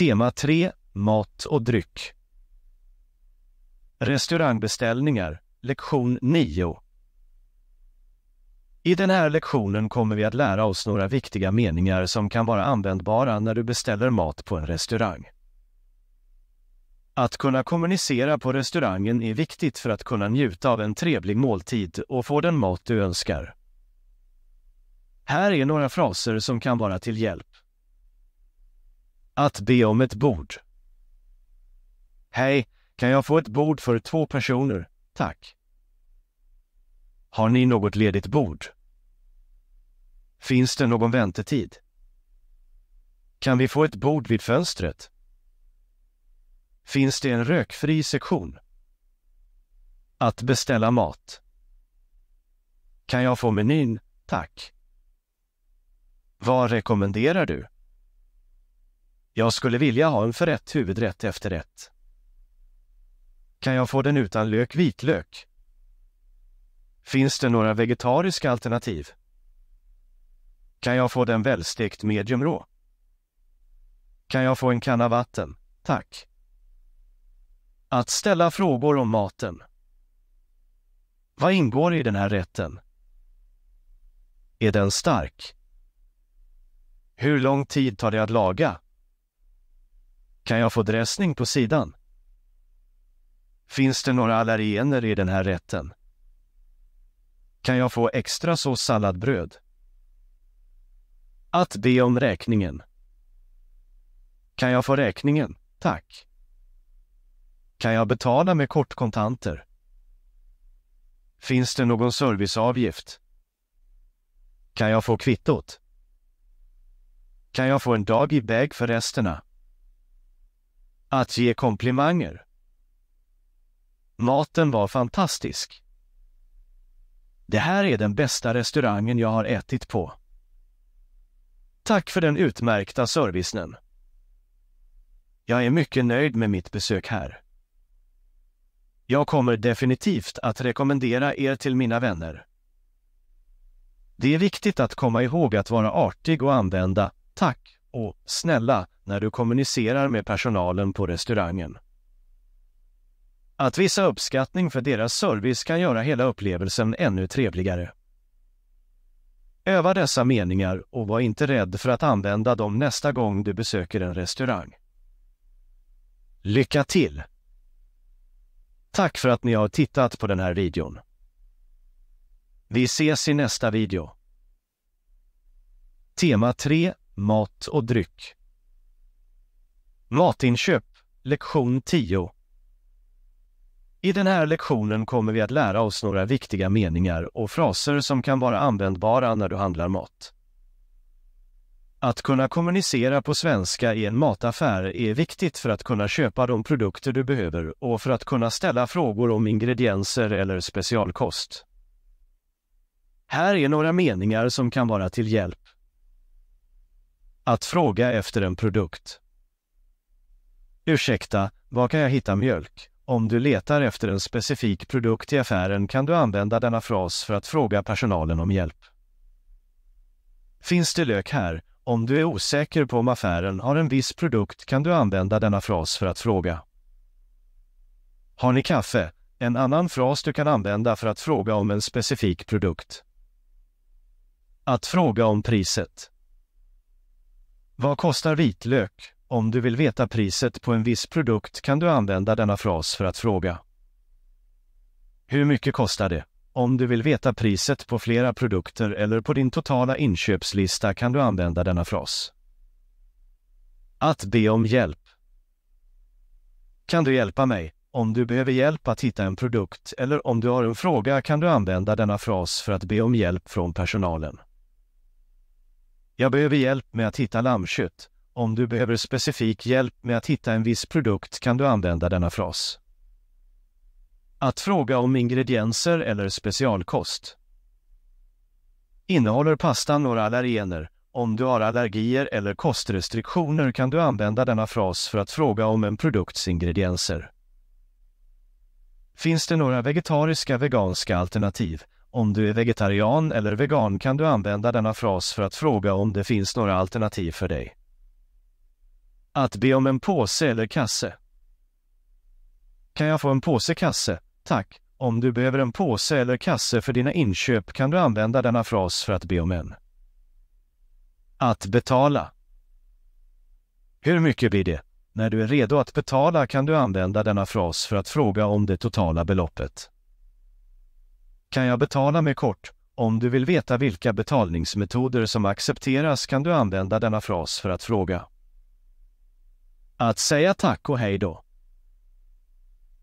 Tema 3 Mat och dryck Restaurangbeställningar, lektion 9 I den här lektionen kommer vi att lära oss några viktiga meningar som kan vara användbara när du beställer mat på en restaurang. Att kunna kommunicera på restaurangen är viktigt för att kunna njuta av en trevlig måltid och få den mat du önskar. Här är några fraser som kan vara till hjälp. Att be om ett bord. Hej, kan jag få ett bord för två personer, tack? Har ni något ledigt bord? Finns det någon väntetid? Kan vi få ett bord vid fönstret? Finns det en rökfri sektion? Att beställa mat. Kan jag få menyn, tack? Vad rekommenderar du? Jag skulle vilja ha en förrätt huvudrätt efter rätt. Kan jag få den utan lök vitlök? Finns det några vegetariska alternativ? Kan jag få den välstekt medium rå? Kan jag få en kanna vatten? Tack. Att ställa frågor om maten. Vad ingår i den här rätten? Är den stark? Hur lång tid tar det att laga? Kan jag få dressning på sidan? Finns det några allergener i den här rätten? Kan jag få extra sås salladbröd? Att be om räkningen. Kan jag få räkningen? Tack. Kan jag betala med kortkontanter? Finns det någon serviceavgift? Kan jag få kvittot? Kan jag få en dag i bag för resterna? Att ge komplimanger. Maten var fantastisk. Det här är den bästa restaurangen jag har ätit på. Tack för den utmärkta servicen. Jag är mycket nöjd med mitt besök här. Jag kommer definitivt att rekommendera er till mina vänner. Det är viktigt att komma ihåg att vara artig och använda ”tack” och snälla när du kommunicerar med personalen på restaurangen. Att visa uppskattning för deras service kan göra hela upplevelsen ännu trevligare. Öva dessa meningar och var inte rädd för att använda dem nästa gång du besöker en restaurang. Lycka till! Tack för att ni har tittat på den här videon. Vi ses i nästa video. Tema 3 mat och dryck. Matinköp, lektion 10. I den här lektionen kommer vi att lära oss några viktiga meningar och fraser som kan vara användbara när du handlar mat. Att kunna kommunicera på svenska i en mataffär är viktigt för att kunna köpa de produkter du behöver och för att kunna ställa frågor om ingredienser eller specialkost. Här är några meningar som kan vara till hjälp. Att fråga efter en produkt. Ursäkta, var kan jag hitta mjölk? Om du letar efter en specifik produkt i affären kan du använda denna fras för att fråga personalen om hjälp. Finns det lök här? Om du är osäker på om affären har en viss produkt kan du använda denna fras för att fråga. Har ni kaffe? En annan fras du kan använda för att fråga om en specifik produkt. Att fråga om priset. Vad kostar vitlök? Om du vill veta priset på en viss produkt kan du använda denna fras för att fråga. Hur mycket kostar det? Om du vill veta priset på flera produkter eller på din totala inköpslista kan du använda denna fras. Att be om hjälp. Kan du hjälpa mig? Om du behöver hjälp att hitta en produkt eller om du har en fråga kan du använda denna fras för att be om hjälp från personalen. Jag behöver hjälp med att hitta lammkött. Om du behöver specifik hjälp med att hitta en viss produkt kan du använda denna fras. Att fråga om ingredienser eller specialkost. Innehåller pastan några allergener? Om du har allergier eller kostrestriktioner kan du använda denna fras för att fråga om en produkts ingredienser. Finns det några vegetariska veganska alternativ? Om du är vegetarian eller vegan kan du använda denna fras för att fråga om det finns några alternativ för dig. Att be om en påse eller kasse. Kan jag få en påse kasse? Tack. Om du behöver en påse eller kasse för dina inköp kan du använda denna fras för att be om en. Att betala. Hur mycket blir det? När du är redo att betala kan du använda denna fras för att fråga om det totala beloppet kan jag betala med kort. Om du vill veta vilka betalningsmetoder som accepteras kan du använda denna fras för att fråga. Att säga tack och hej då.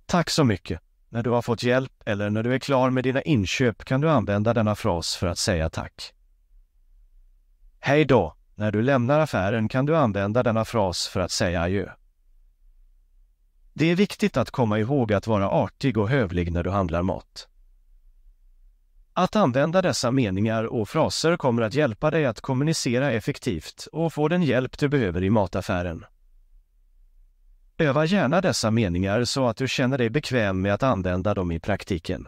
Tack så mycket. När du har fått hjälp eller när du är klar med dina inköp kan du använda denna fras för att säga tack. Hej då! När du lämnar affären kan du använda denna fras för att säga adjö. Det är viktigt att komma ihåg att vara artig och hövlig när du handlar mat. Att använda dessa meningar och fraser kommer att hjälpa dig att kommunicera effektivt och få den hjälp du behöver i mataffären. Öva gärna dessa meningar så att du känner dig bekväm med att använda dem i praktiken.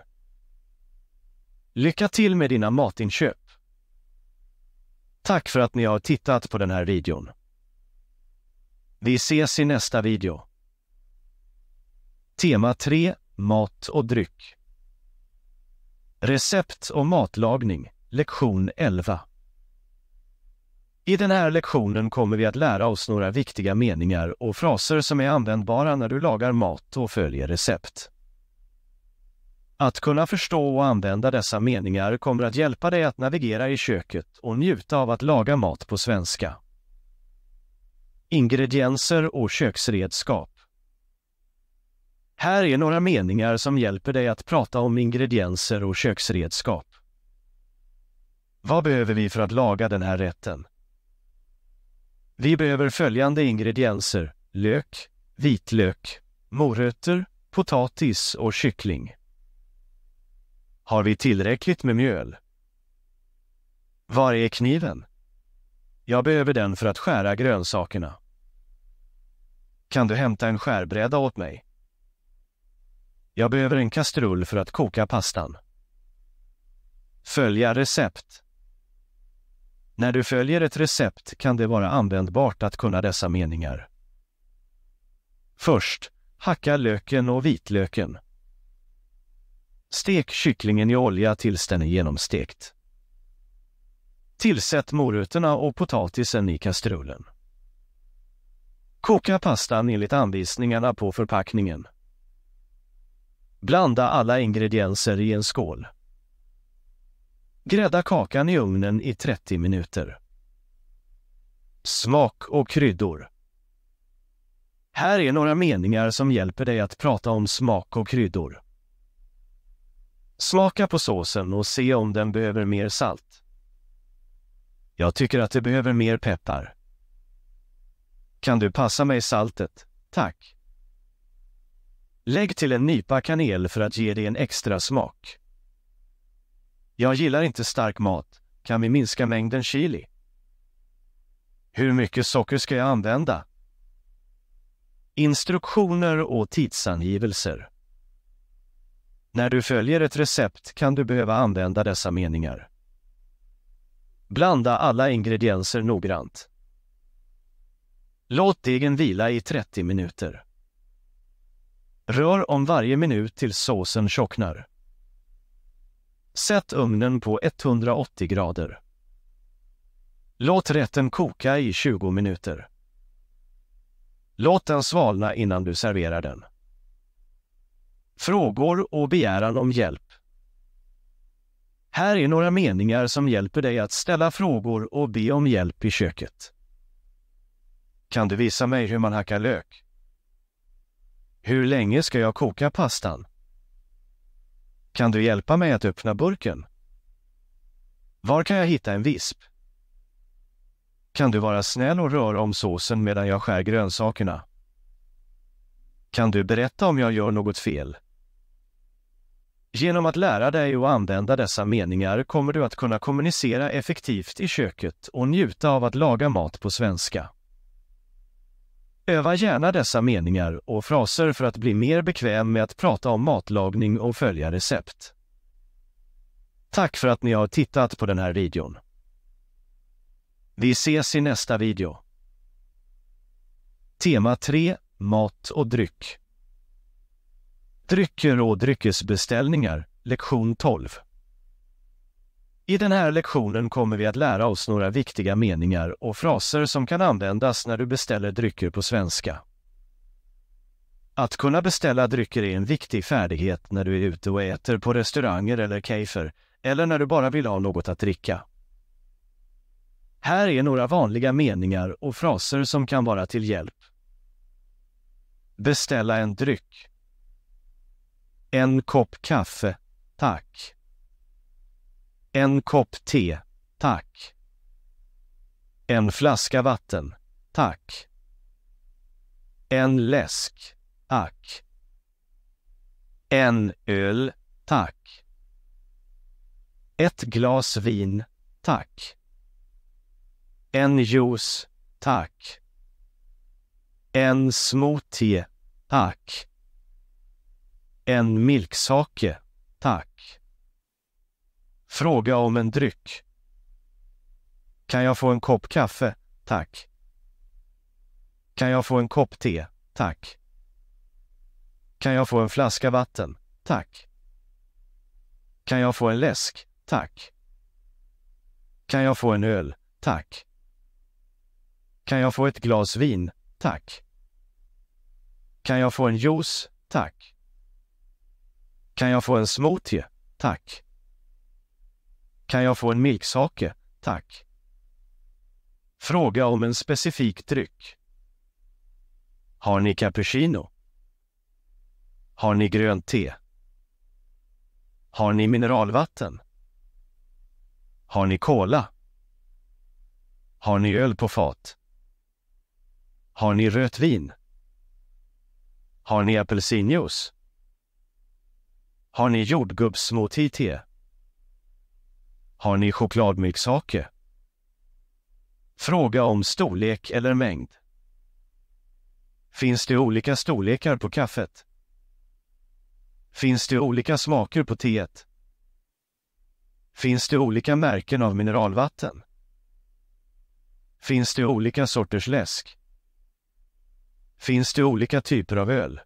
Lycka till med dina matinköp! Tack för att ni har tittat på den här videon. Vi ses i nästa video. Tema 3 Mat och dryck Recept och matlagning, lektion 11. I den här lektionen kommer vi att lära oss några viktiga meningar och fraser som är användbara när du lagar mat och följer recept. Att kunna förstå och använda dessa meningar kommer att hjälpa dig att navigera i köket och njuta av att laga mat på svenska. Ingredienser och köksredskap här är några meningar som hjälper dig att prata om ingredienser och köksredskap. Vad behöver vi för att laga den här rätten? Vi behöver följande ingredienser. Lök, vitlök, morötter, potatis och kyckling. Har vi tillräckligt med mjöl? Var är kniven? Jag behöver den för att skära grönsakerna. Kan du hämta en skärbräda åt mig? Jag behöver en kastrull för att koka pastan. Följa recept. När du följer ett recept kan det vara användbart att kunna dessa meningar. Först, hacka löken och vitlöken. Stek kycklingen i olja tills den är genomstekt. Tillsätt morötterna och potatisen i kastrullen. Koka pastan enligt anvisningarna på förpackningen. Blanda alla ingredienser i en skål. Grädda kakan i ugnen i 30 minuter. Smak och kryddor. Här är några meningar som hjälper dig att prata om smak och kryddor. Smaka på såsen och se om den behöver mer salt. Jag tycker att det behöver mer peppar. Kan du passa mig saltet? Tack. Lägg till en nypa kanel för att ge det en extra smak. Jag gillar inte stark mat. Kan vi minska mängden chili? Hur mycket socker ska jag använda? Instruktioner och tidsangivelser. När du följer ett recept kan du behöva använda dessa meningar. Blanda alla ingredienser noggrant. Låt degen vila i 30 minuter. Rör om varje minut tills såsen tjocknar. Sätt ugnen på 180 grader. Låt rätten koka i 20 minuter. Låt den svalna innan du serverar den. Frågor och begäran om hjälp. Här är några meningar som hjälper dig att ställa frågor och be om hjälp i köket. Kan du visa mig hur man hackar lök? Hur länge ska jag koka pastan? Kan du hjälpa mig att öppna burken? Var kan jag hitta en visp? Kan du vara snäll och röra om såsen medan jag skär grönsakerna? Kan du berätta om jag gör något fel? Genom att lära dig och använda dessa meningar kommer du att kunna kommunicera effektivt i köket och njuta av att laga mat på svenska. Öva gärna dessa meningar och fraser för att bli mer bekväm med att prata om matlagning och följa recept. Tack för att ni har tittat på den här videon. Vi ses i nästa video. Tema 3. Mat och dryck. Drycker och dryckesbeställningar, lektion 12. I den här lektionen kommer vi att lära oss några viktiga meningar och fraser som kan användas när du beställer drycker på svenska. Att kunna beställa drycker är en viktig färdighet när du är ute och äter på restauranger eller kejfer, eller när du bara vill ha något att dricka. Här är några vanliga meningar och fraser som kan vara till hjälp. Beställa en dryck. En kopp kaffe, tack. En kopp te, tack. En flaska vatten, tack. En läsk, tack. En öl, tack. Ett glas vin, tack. En juice, tack. En smoothie, tack. En milksake, tack. Fråga om en dryck. Kan jag få en kopp kaffe? Tack. Kan jag få en kopp te? Tack. Kan jag få en flaska vatten? Tack. Kan jag få en läsk? Tack. Kan jag få en öl? Tack. Kan jag få ett glas vin? Tack. Kan jag få en juice? Tack. Kan jag få en smoothie? Tack. Kan jag få en milksake, tack? Fråga om en specifik dryck. Har ni cappuccino? Har ni grönt te? Har ni mineralvatten? Har ni cola? Har ni öl på fat? Har ni rött vin? Har ni apelsinjuice? Har ni jordgubbssmoothie-te? Har ni chokladmjölkshake? Fråga om storlek eller mängd. Finns det olika storlekar på kaffet? Finns det olika smaker på teet? Finns det olika märken av mineralvatten? Finns det olika sorters läsk? Finns det olika typer av öl?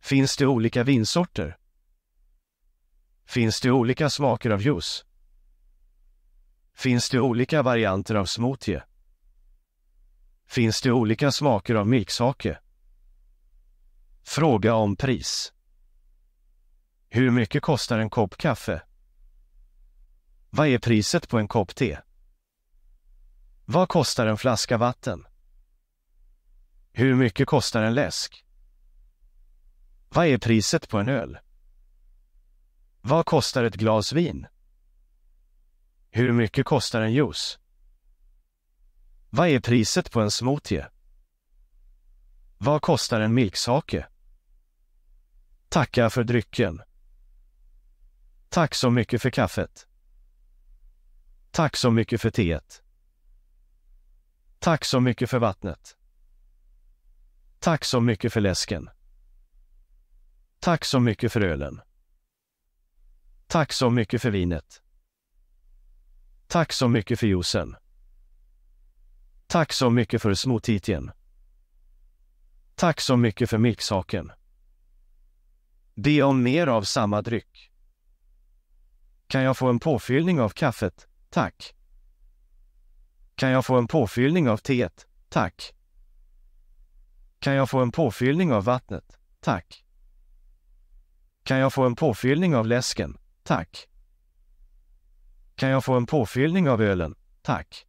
Finns det olika vinsorter? Finns det olika smaker av juice? Finns det olika varianter av smoothie? Finns det olika smaker av milksake? Fråga om pris. Hur mycket kostar en kopp kaffe? Vad är priset på en kopp te? Vad kostar en flaska vatten? Hur mycket kostar en läsk? Vad är priset på en öl? Vad kostar ett glas vin? Hur mycket kostar en juice? Vad är priset på en smoothie? Vad kostar en milksake? Tacka för drycken. Tack så mycket för kaffet. Tack så mycket för teet. Tack så mycket för vattnet. Tack så mycket för läsken. Tack så mycket för ölen. Tack så mycket för vinet. Tack så mycket för juicen. Tack så mycket för smoothien. Tack så mycket för milksaken. Be om mer av samma dryck. Kan jag få en påfyllning av kaffet? Tack. Kan jag få en påfyllning av teet? Tack. Kan jag få en påfyllning av vattnet? Tack. Kan jag få en påfyllning av läsken? Tack. Kan jag få en påfyllning av ölen? Tack.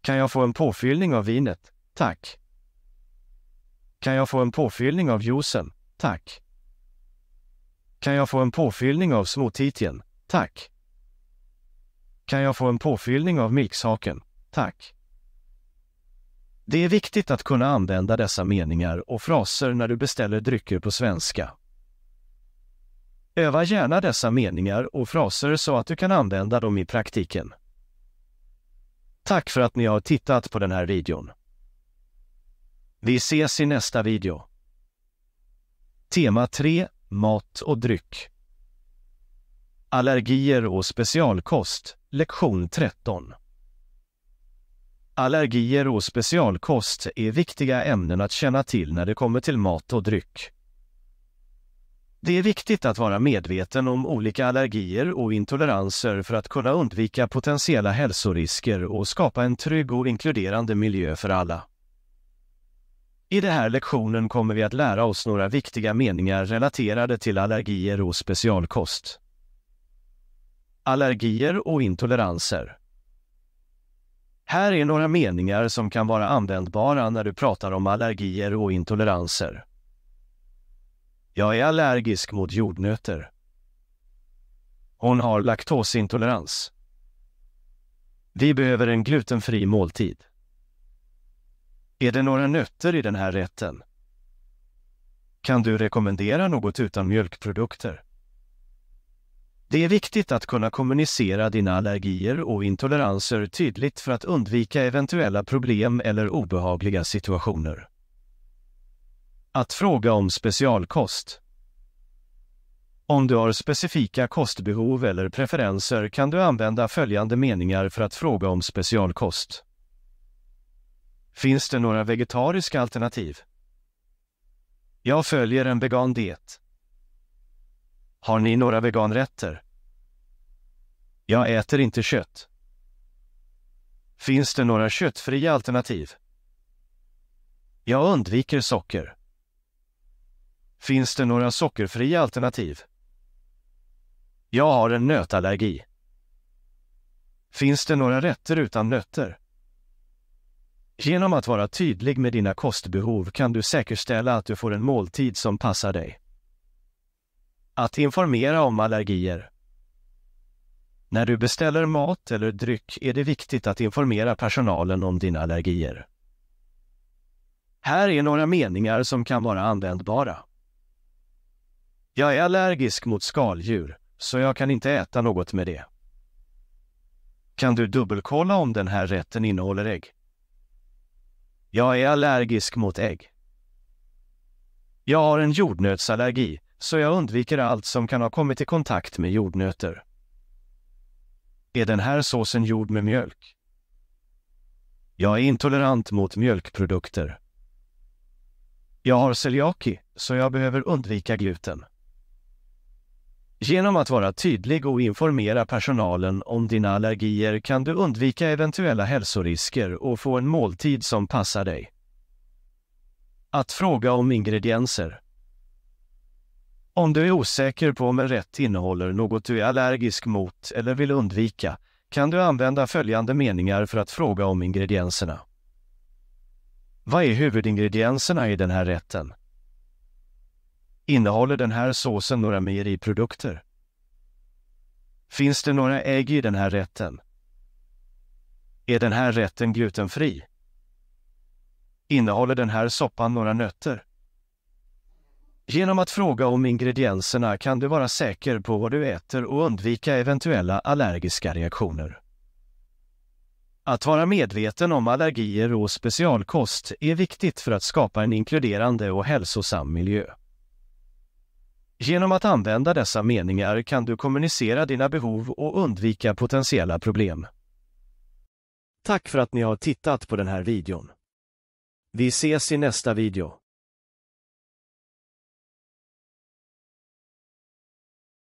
Kan jag få en påfyllning av vinet? Tack. Kan jag få en påfyllning av juicen? Tack. Kan jag få en påfyllning av smoothietjen? Tack. Kan jag få en påfyllning av milksaken? Tack. Det är viktigt att kunna använda dessa meningar och fraser när du beställer drycker på svenska Öva gärna dessa meningar och fraser så att du kan använda dem i praktiken. Tack för att ni har tittat på den här videon. Vi ses i nästa video. Tema 3 Mat och dryck Allergier och specialkost, lektion 13 Allergier och specialkost är viktiga ämnen att känna till när det kommer till mat och dryck. Det är viktigt att vara medveten om olika allergier och intoleranser för att kunna undvika potentiella hälsorisker och skapa en trygg och inkluderande miljö för alla. I den här lektionen kommer vi att lära oss några viktiga meningar relaterade till allergier och specialkost. Allergier och intoleranser Här är några meningar som kan vara användbara när du pratar om allergier och intoleranser. Jag är allergisk mot jordnötter. Hon har laktosintolerans. Vi behöver en glutenfri måltid. Är det några nötter i den här rätten? Kan du rekommendera något utan mjölkprodukter? Det är viktigt att kunna kommunicera dina allergier och intoleranser tydligt för att undvika eventuella problem eller obehagliga situationer. Att fråga om specialkost. Om du har specifika kostbehov eller preferenser kan du använda följande meningar för att fråga om specialkost. Finns det några vegetariska alternativ? Jag följer en vegan diet. Har ni några veganrätter? Jag äter inte kött. Finns det några köttfria alternativ? Jag undviker socker. Finns det några sockerfria alternativ? Jag har en nötallergi. Finns det några rätter utan nötter? Genom att vara tydlig med dina kostbehov kan du säkerställa att du får en måltid som passar dig. Att informera om allergier. När du beställer mat eller dryck är det viktigt att informera personalen om dina allergier. Här är några meningar som kan vara användbara. Jag är allergisk mot skaldjur, så jag kan inte äta något med det. Kan du dubbelkolla om den här rätten innehåller ägg? Jag är allergisk mot ägg. Jag har en jordnötsallergi, så jag undviker allt som kan ha kommit i kontakt med jordnötter. Är den här såsen gjord med mjölk? Jag är intolerant mot mjölkprodukter. Jag har celiaki, så jag behöver undvika gluten. Genom att vara tydlig och informera personalen om dina allergier kan du undvika eventuella hälsorisker och få en måltid som passar dig. Att fråga om ingredienser. Om du är osäker på om en rätt innehåller något du är allergisk mot eller vill undvika kan du använda följande meningar för att fråga om ingredienserna. Vad är huvudingredienserna i den här rätten? Innehåller den här såsen några mejeriprodukter? Finns det några ägg i den här rätten? Är den här rätten glutenfri? Innehåller den här soppan några nötter? Genom att fråga om ingredienserna kan du vara säker på vad du äter och undvika eventuella allergiska reaktioner. Att vara medveten om allergier och specialkost är viktigt för att skapa en inkluderande och hälsosam miljö. Genom att använda dessa meningar kan du kommunicera dina behov och undvika potentiella problem. Tack för att ni har tittat på den här videon. Vi ses i nästa video.